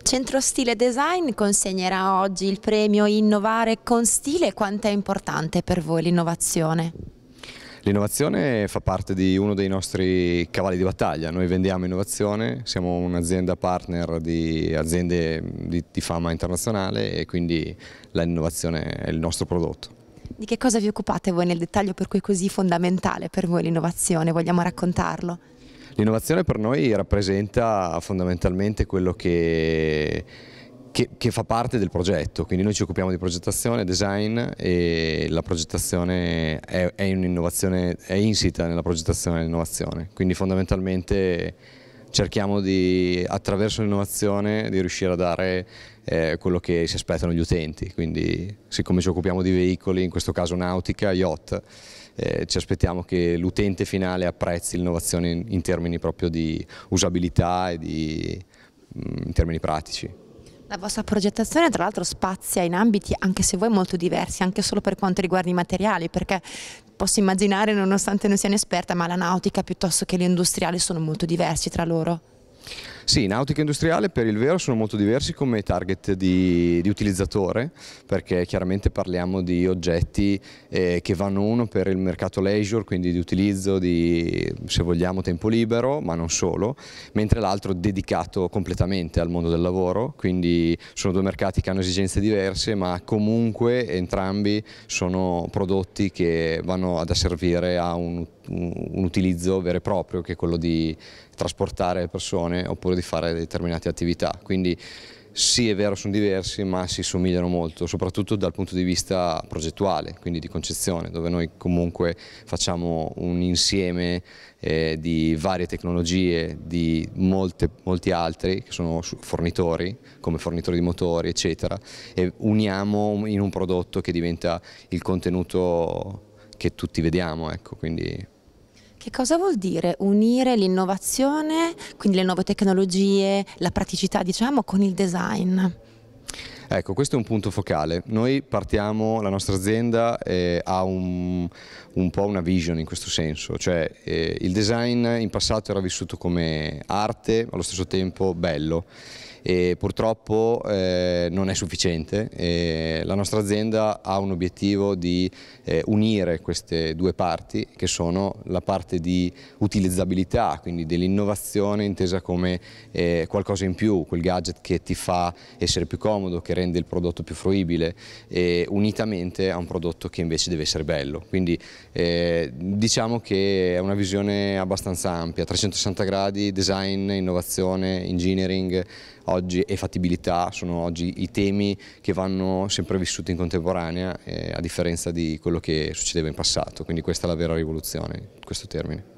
Centro Stile Design consegnerà oggi il premio Innovare con Stile. Quanto è importante per voi l'innovazione? L'innovazione fa parte di uno dei nostri cavalli di battaglia, noi vendiamo innovazione, siamo un'azienda partner di aziende di, di fama internazionale e quindi l'innovazione è il nostro prodotto. Di che cosa vi occupate voi nel dettaglio per cui è così fondamentale per voi l'innovazione? Vogliamo raccontarlo? L'innovazione per noi rappresenta fondamentalmente quello che che, che, fa parte del progetto, quindi noi ci occupiamo di progettazione, design e la progettazione è, è, è insita nella progettazione e nell'innovazione, quindi fondamentalmente cerchiamo di, attraverso l'innovazione di riuscire a dare eh, quello che si aspettano gli utenti, quindi siccome ci occupiamo di veicoli, in questo caso nautica, yacht, eh, ci aspettiamo che l'utente finale apprezzi l'innovazione in, in, termini proprio di usabilità e di, mm, in termini pratici. La vostra progettazione tra l'altro spazia in ambiti anche se voi molto diversi, anche solo per quanto riguarda i materiali, perché posso immaginare nonostante non sia un'esperta, ma la nautica piuttosto che l'industriale sono molto diversi tra loro. Sì, nautica industriale per il vero sono molto diversi come target di, di utilizzatore perché chiaramente parliamo di oggetti eh, che vanno uno per il mercato leisure, quindi di utilizzo di se vogliamo tempo libero, ma non solo, mentre l'altro dedicato completamente al mondo del lavoro, quindi sono due mercati che hanno esigenze diverse ma comunque entrambi sono prodotti che vanno ad asservire a un, un, un utilizzo vero e proprio che è quello di trasportare persone oppure di fare determinate attività, quindi sì è vero sono diversi ma si somigliano molto, soprattutto dal punto di vista progettuale, quindi di concezione, dove noi comunque facciamo un insieme eh, di varie tecnologie, di molte, molti altri che sono fornitori, come fornitori di motori eccetera, e uniamo in un prodotto che diventa il contenuto che tutti vediamo, ecco, quindi che cosa vuol dire unire l'innovazione, quindi le nuove tecnologie, la praticità diciamo, con il design? Ecco, questo è un punto focale. Noi partiamo, la nostra azienda eh, ha un, un, po' una vision in questo senso, cioè eh, il design in passato era vissuto come arte, ma allo stesso tempo bello e purtroppo eh, non è sufficiente. E la nostra azienda ha un obiettivo di eh, unire queste due parti che sono la parte di utilizzabilità, quindi dell'innovazione intesa come eh, qualcosa in più, quel gadget che ti fa essere più comodo, che rende il prodotto più fruibile, unitamente a un prodotto che invece deve essere bello. Quindi eh, diciamo che è una visione abbastanza ampia, 360 gradi, design, innovazione, engineering, oggi e fattibilità sono oggi i temi che vanno sempre vissuti in contemporanea eh, a differenza di quello che succedeva in passato, quindi questa è la vera rivoluzione, in questo termine.